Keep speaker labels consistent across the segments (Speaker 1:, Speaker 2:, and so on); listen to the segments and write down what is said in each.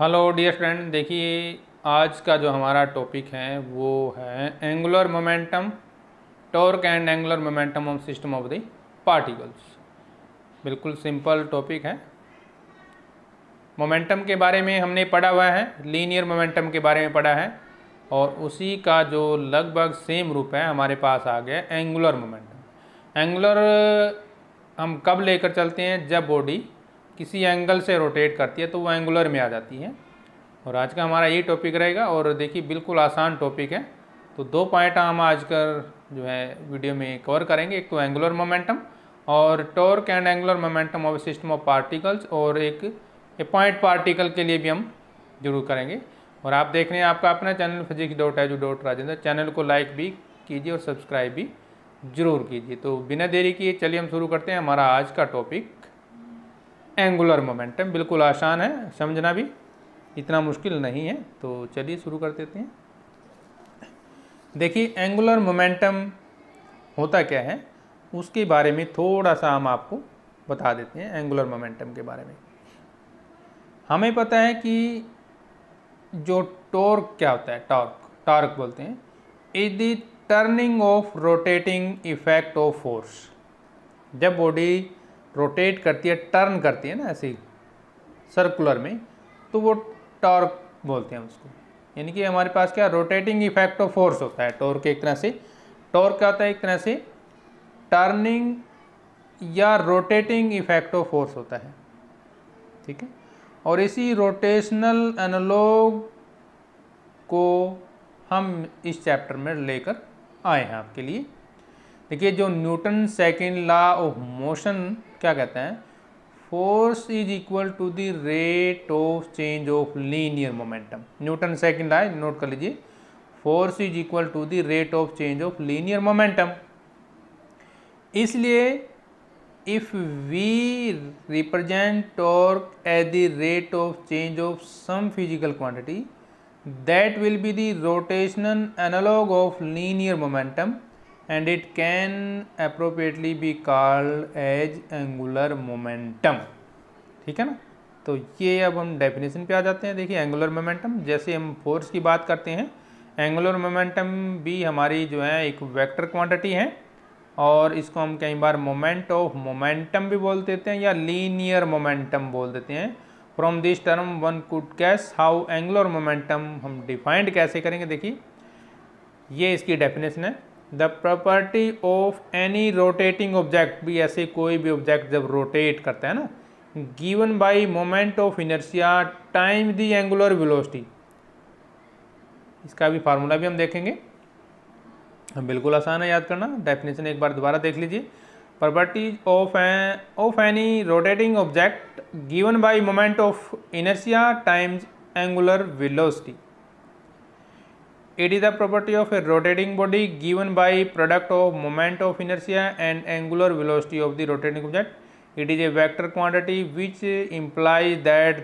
Speaker 1: hello dear friend देखिए आज का जो हमारा टॉपिक है वो है angular momentum torque and angular momentum of system of the particles बिल्कुल सिंपल टॉपिक है मोमेंटम के बारे में हमने पढ़ा हुआ है लीनियर मोमेंटम के बारे में पढ़ा है और उसी का जो लगभग सेम रूप है हमारे पास आ गया एंगुलर मोमेंटम एंगुलर हम कब लेकर चलते हैं जब बॉडी किसी एंगल से रोटेट करती है तो वो एंगुलर में आ जाती है और आज का हमारा ये टॉपिक रहेगा और देखिए बिल्कुल आसान टॉपिक है तो दो पॉइंट हम आज कर जो है वीडियो में कवर करेंगे एक तो एंगुलर मोमेंटम और torque and angular momentum of system of particles और एक ए पॉइंट पार्टिकल के लिए भी हम जरूर करेंगे और आप देख रहे हैं आपका अपना channel physics dot edu dot Rajendra channel को लाइक भी कीजिए और सब्सक्राइब भी जरूर कीजिए तो बिना देरी किए चलिए हम शुरू करते हैं हमारा आज का टॉपिक एंगुलर मोमेंटम बिल्कुल आसान है समझना भी इतना मुश्किल नहीं है तो चलिए शुरू कर देते हैं देखिए एंगुलर मोमेंटम होता क्या है उसके बारे में थोड़ा सा हम आपको बता देते हैं एंगुलर मोमेंटम के बारे में हमें पता है कि जो टॉर्क क्या होता है टॉर्क टॉर्क बोलते हैं is the turning of rotating effect of force जब बॉडी रोटेट करती है टर्न करती है ना ऐसे सर्कुलर में तो वो टॉर्क बोलते हैं उसको यानी कि हमारे पास क्या रोटेटिंग इफेक्ट ऑफ फोर्स होता है टॉर्क एक तरह से टॉर्क क्या होता है एक तरह से टर्निंग या रोटेटिंग इफेक्ट ऑफ फोर्स होता है ठीक है और इसी रोटेशनल एनालॉग को हम इस चैप्टर में लेकर आए हैं आपके लिए देखिए जो Newton second law of motion क्या कहते हैं force is equal to the rate of change of linear momentum Newton second आए नोट कर लीजिए force is equal to the rate of change of linear momentum इसलिए if we represent torque at the rate of change of some physical quantity that will be the rotational analogue of linear momentum and it can appropriately be called as angular momentum ठीक है ना तो ये अब हम definition पे आ जाते हैं देखिए एंगुलर मोमेंटम जैसे हम फोर्स की बात करते हैं एंगुलर मोमेंटम भी हमारी जो है एक वेक्टर क्वांटिटी है और इसको हम कई बार मोमेंट ऑफ मोमेंटम भी बोल देते हैं या लीनियर मोमेंटम बोल देते हैं from this term one could guess how angular momentum हम डिफाइंड कैसे करेंगे देखिए ये इसकी डेफिनेशन है the property of any rotating object भी ऐसे कोई भी ऑब्जेक्ट जब रोटेट करता है ना given by moment of inertia time the angular velocity इसका भी फार्मूला भी हम देखेंगे बिल्कुल आसान है याद करना डेफिनेशन एक बार दोबारा देख लीजिए properties of an of any rotating object given by moment of inertia times angular velocity it is the property of a rotating body given by product of moment of inertia and angular velocity of the rotating object it is a vector quantity which implies that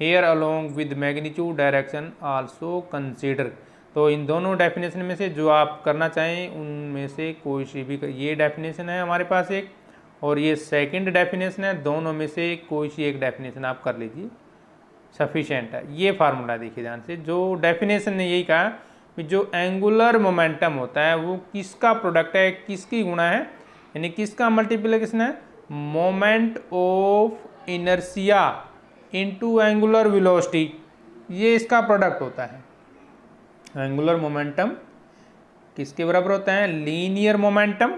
Speaker 1: here along with magnitude direction also consider तो इन दोनों definition में से जो आप करना चाहें उनमें से कोई सी भी ये डेफिनेशन है हमारे पास एक और ये सेकेंड डेफिनेशन है दोनों में से कोई सी एक डेफिनेशन आप कर लीजिए सफिशेंट है ये फार्मूला देखिए ध्यान से जो डेफिनेशन ने यही कहा कि जो एंगुलर मोमेंटम होता है वो किसका प्रोडक्ट है किसकी गुणा है यानी किसका मल्टीप्लीकेशन है moment of inertia into angular velocity ये इसका प्रोडक्ट होता है एंगुलर मोमेंटम किसके बराबर होता है लीनियर मोमेंटम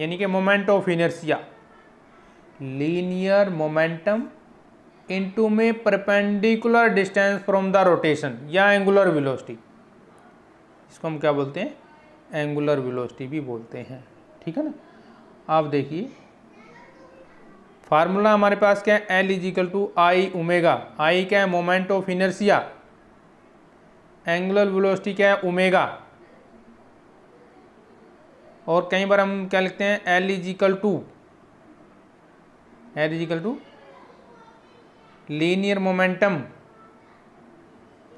Speaker 1: यानी कि moment of inertia linear momentum into में perpendicular distance from the rotation या एंगुलर विलोस्टी इसको हम क्या बोलते हैं एंगुलर विलोस्टी भी बोलते हैं ठीक है ना आप देखिए फार्मूला हमारे पास क्या है L equal to I omega I क्या है moment of inertia angular velocity क्या है उमेगा और कई बार हम क्या लिखते हैं L equal to L equal to linear momentum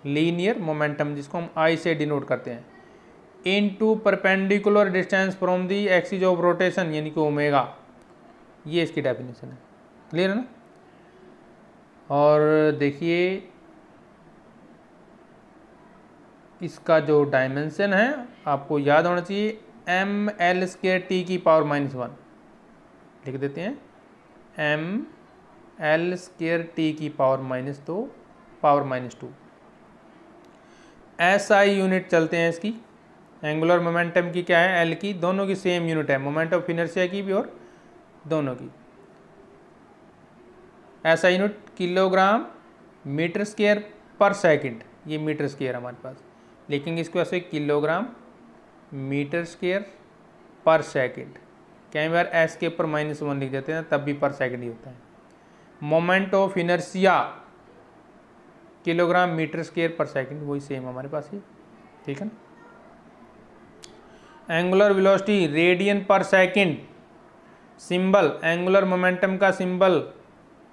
Speaker 1: linear momentum जिसको हम आई से डिनोट करते हैं into perpendicular distance from the axis of rotation यानी कि ओमेगा ये इसकी डेफिनेशन है क्लियर है ना और देखिए इसका जो डायमेंशन है आपको याद होना चाहिए एम एल स्केयर टी की पावर माइनस वन लिख देते हैं एम एल स्केयर टी की पावर माइनस दो power minus two S I unit चलते हैं इसकी एंगुलर मोमेंटम की क्या है एल की दोनों की सेम यूनिट है मोमेंट ऑफ इनर्शिया की भी और दोनों की S I unit kilogram metre square per second ये मीटर स्केयर हमारे पास लेकिन इसको ऐसे kilogram metre square per second कई बार एस के ऊपर माइनस वन लिख देते हैं तब भी पर सेकंड ही होता है moment of inertia kilogram metre square per second वही सेम हमारे पास ही ठीक है ना angular velocity radian per second symbol angular momentum का सिंबल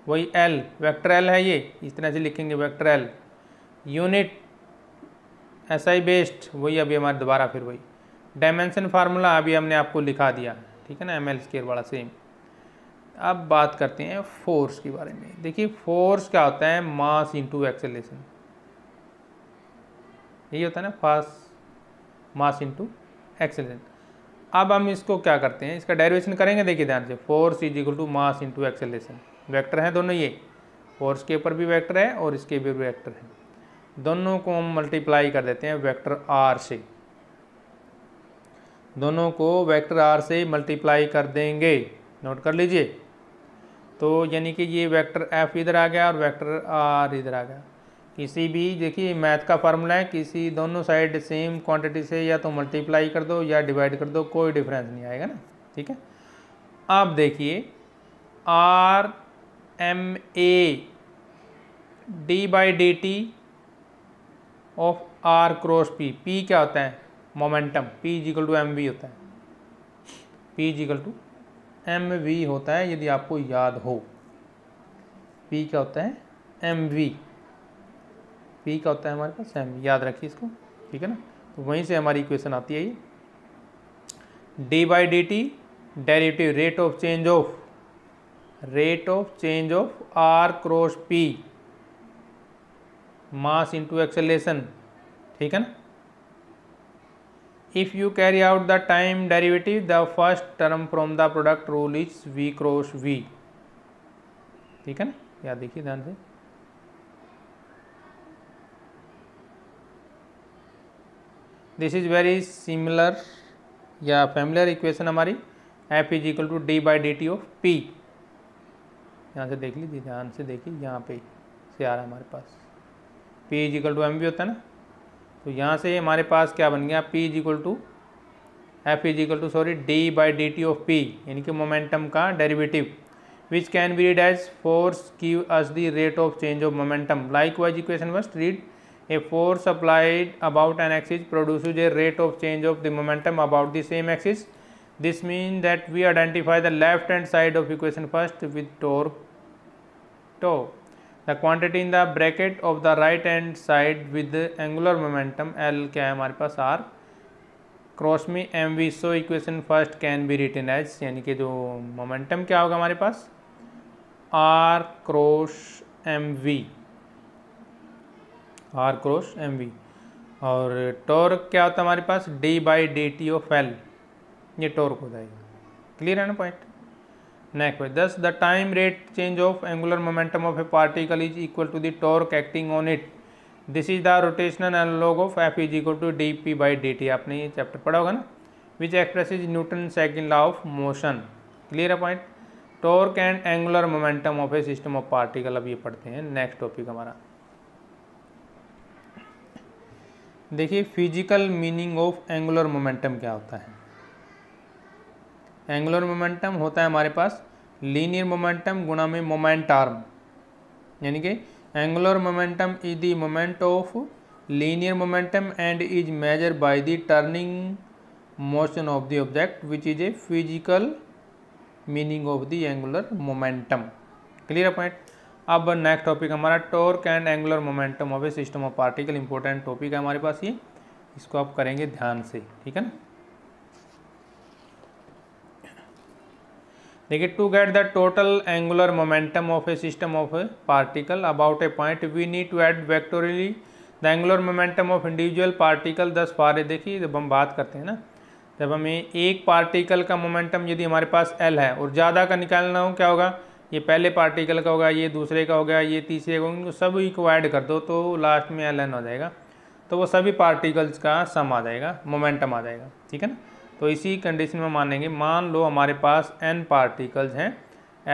Speaker 1: वही एल वेक्टर एल है ये इस तरह से लिखेंगे vector L unit S I based वही अभी हमारे दोबारा फिर वही डायमेंशन फार्मूला अभी हमने आपको लिखा दिया ठीक है ना एम एल स्केयर वाला सेम अब बात करते हैं फोर्स के बारे में देखिए फोर्स क्या होता है मास इंटू एक्सेलेशन यही होता है ना फास्ट मास इंटू एक्सेलेशन अब हम इसको क्या करते हैं इसका डेरिवेशन करेंगे देखिए ध्यान से force is equal to mass into acceleration vector हैं दोनों ये फोर्स के ऊपर भी वैक्टर है और इसके भी वैक्टर है दोनों को हम मल्टीप्लाई कर देते हैं वैक्टर आर से दोनों को वेक्टर आर से मल्टीप्लाई कर देंगे नोट कर लीजिए तो यानी कि ये वेक्टर एफ इधर आ गया और वेक्टर आर इधर आ गया किसी भी देखिए मैथ का फार्मूला है किसी दोनों साइड सेम क्वांटिटी से या तो मल्टीप्लाई कर दो या डिवाइड कर दो कोई डिफरेंस नहीं आएगा ना ठीक है आप देखिए R M A D by D T of R cross P P क्या होता है momentum P equal to M V होता है P equal to M V होता है यदि आपको याद हो पी क्या होता है एम वी पी का होता है हमारे पास एम याद रखिए इसको ठीक है ना तो वहीं से हमारी इक्वेशन आती है ये D by D T derivative rate of change of rate of change of R cross P mass into acceleration ठीक है ना if you carry out the time derivative the first term from the product rule is v cross v ठीक है ना याद देखिए ध्यान से दिस इज वेरी सिमिलर या फैमिलर इक्वेशन हमारी F is equal to D by D T of P यहाँ से देख लीजिए ध्यान से देखिए यहाँ पे से आ रहा है हमारे पास P is equal to M भी होता है ना तो यहाँ से हमारे पास क्या बन गया P is equal to F is equal to sorry D by D T of P यानी कि मोमेंटम का derivative which can be read as force की as the rate of change of momentum likewise equation must read a force applied about an axis produce a rate of change of the momentum about the same axis this mean that we identify the left hand side of equation first with torque to the quantity in the bracket of the right hand side with angular momentum l क्या है हमारे पास R cross में M V so equation first can be written as यानी कि जो momentum क्या होगा हमारे पास R cross M V R cross M V और टॉर्क क्या होता है हमारे पास D by D T of L ये टॉर्क हो जाएगा क्लियर है ना point next thus the time rate change of angular momentum of a particle is equal to to the torque acting on this is the rotational analogue of F is equal to D P by D T आपने ये chapter पढ़ा होगा ना which expresses Newton second law of motion clear है point torque and angular momentum of a system of particle अब ये पढ़ते हैं नेक्स्ट टॉपिक हमारा देखिए physical meaning of angular momentum क्या होता है एंगुलर मोमेंटम होता है हमारे पास लीनियर मोमेंटम गुणा में मोमेंट आर्म यानी कि angular momentum is the moment of linear momentum and is measured by the turning motion of the object which is a physical meaning of the angular momentum clear point अब next topic हमारा torque and angular momentum of a system of particle important topic है हमारे पास ये इसको आप करेंगे ध्यान से ठीक है ना देखिए to get the total angular momentum of a system of a particle about a point we need to add vectorially the angular momentum of individual particle thus पारे देखिए जब हम बात करते हैं ना जब हमें एक पार्टिकल का मोमेंटम यदि हमारे पास एल है और ज़्यादा का निकालना हो क्या होगा ये पहले पार्टिकल का होगा ये दूसरे का होगा ये तीसरे का होगा इनको सब इको ऐड कर दो तो लास्ट में एल एन हो जाएगा तो वो सभी पार्टिकल्स का सम आ जाएगा मोमेंटम आ जाएगा ठीक है ना तो इसी कंडीशन में मानेंगे मान लो हमारे पास एन पार्टिकल्स हैं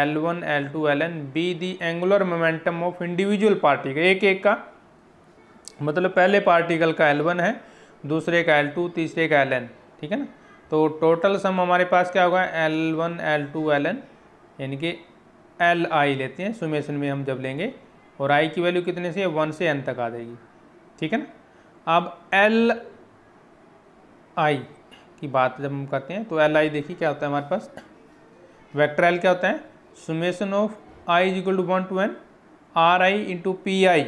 Speaker 1: L one L two L N be the angular momentum of individual particle एक एक का मतलब पहले पार्टिकल का एल वन है दूसरे का एल टू तीसरे का एल एन ठीक है ना तो टोटल सम हमारे पास क्या होगा L one L two L N यानी कि एल आई लेते हैं सुमेशन में हम जब लेंगे और आई की वैल्यू कितने से वन से एन तक आ जाएगी ठीक है ना अब एल आई की बात जब हम करते हैं तो एल आई देखिए क्या होता है हमारे पास वैक्टर एल क्या होता है summation of I is equal to one to one R I into P I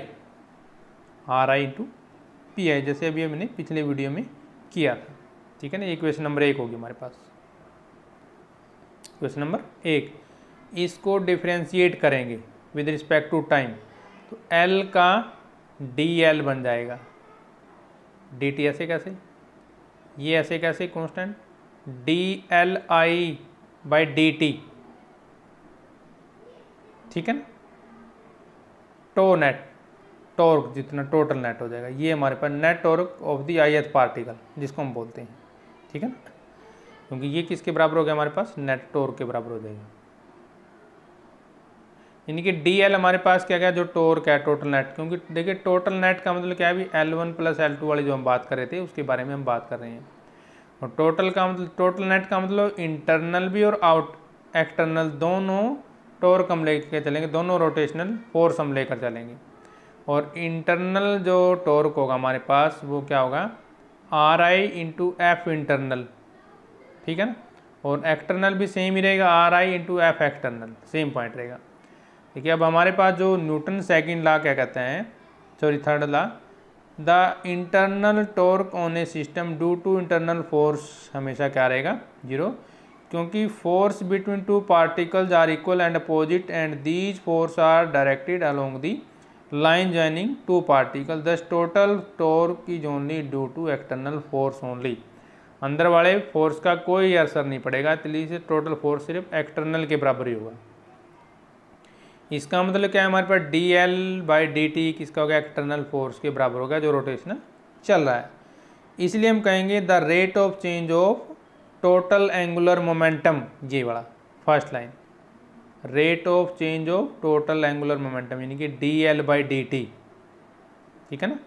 Speaker 1: R I into P I जैसे अभी मैंने पिछले वीडियो में किया था ठीक है ना ये क्वेश्चन नंबर एक होगी हमारे पास क्वेश्चन नंबर एक इसको डिफ्रेंशिएट करेंगे विद रिस्पेक्ट टू टाइम तो एल का डी एल बन जाएगा डी टी ऐसे कैसे ये ऐसे कैसे constant D L I by D T ठीक है ना टो नेट टॉर्क जितना टोटल नेट हो जाएगा ये हमारे पास net torque of the ith particle जिसको हम बोलते हैं ठीक है ना क्योंकि ये किसके बराबर हो गया हमारे पास नेट टॉर्क के बराबर हो जाएगा यानी कि डी एल हमारे पास क्या गया जो टोर्क है टोटल नेट क्योंकि देखिए टोटल नेट का मतलब क्या है अभी L one plus L two वाली जो हम बात कर रहे थे उसके बारे में हम बात कर रहे हैं और टोटल का मतलब टोटल नेट का मतलब इंटरनल भी और आउट एक्सटर्नल दोनों टोर्क हम लेकर चलेंगे दोनों रोटेशनल फोर्स हम लेकर चलेंगे और इंटरनल जो टोर्क होगा हमारे पास वो क्या होगा R I into F internal ठीक है ना और एक्सटर्नल भी सेम ही रहेगा R I into F external same point रहेगा देखिए अब हमारे पास जो न्यूटन सेकंड लॉ क्या कहते हैं sorry third law the internal torque on a system due to internal force हमेशा क्या रहेगा जीरो क्योंकि force between two particles are equal and opposite and these force are directed along the line joining two particle thus total torque is only due to external force only अंदर वाले force का कोई असर नहीं पड़ेगा इसलिए total force सिर्फ external के बराबर ही होगा इसका मतलब क्या है हमारे पास D L by D T किसका हो गया एक्सटर्नल फोर्स के बराबर होगा जो रोटेशन चल रहा है इसलिए हम कहेंगे the rate of change of total angular momentum ये वाला first line rate of change of total angular momentum यानी कि D L by D T ठीक है ना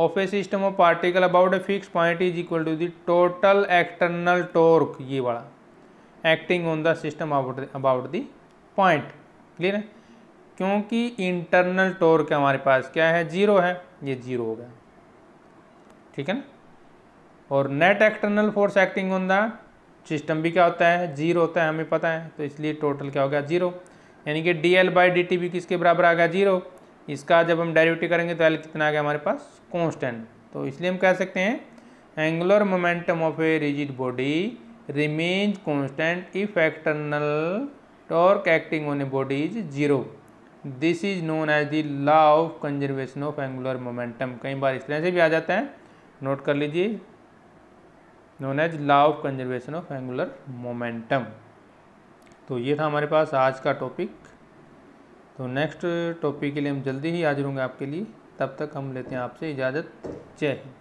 Speaker 1: of a system of particle about a fix point is equal to the total external torque ये वाला acting on the system about the point clear है क्योंकि internal के हमारे पास क्या है जीरो है ये जीरो हो गया ठीक है ना और net external force acting on the system भी क्या होता है जीरो होता है हमें पता है तो इसलिए टोटल क्या हो गया जीरो यानी कि D L by D T भी किसके बराबर आ गया जीरो इसका जब हम डायरेविटी करेंगे तो एल कितना आ गया हमारे पास कॉन्स्टेंट तो इसलिए हम कह सकते हैं angular momentum of a rigid body remains constant if external torque acting on a body is zero this is known as the law of conservation of angular momentum कई बार इस तरह से भी आ जाता है नोट कर लीजिए known as law of conservation of angular momentum तो ये था हमारे पास आज का टॉपिक तो नेक्स्ट टॉपिक के लिए हम जल्दी ही हाजिर होंगे आपके लिए तब तक हम लेते हैं आपसे इजाज़त जय हिंद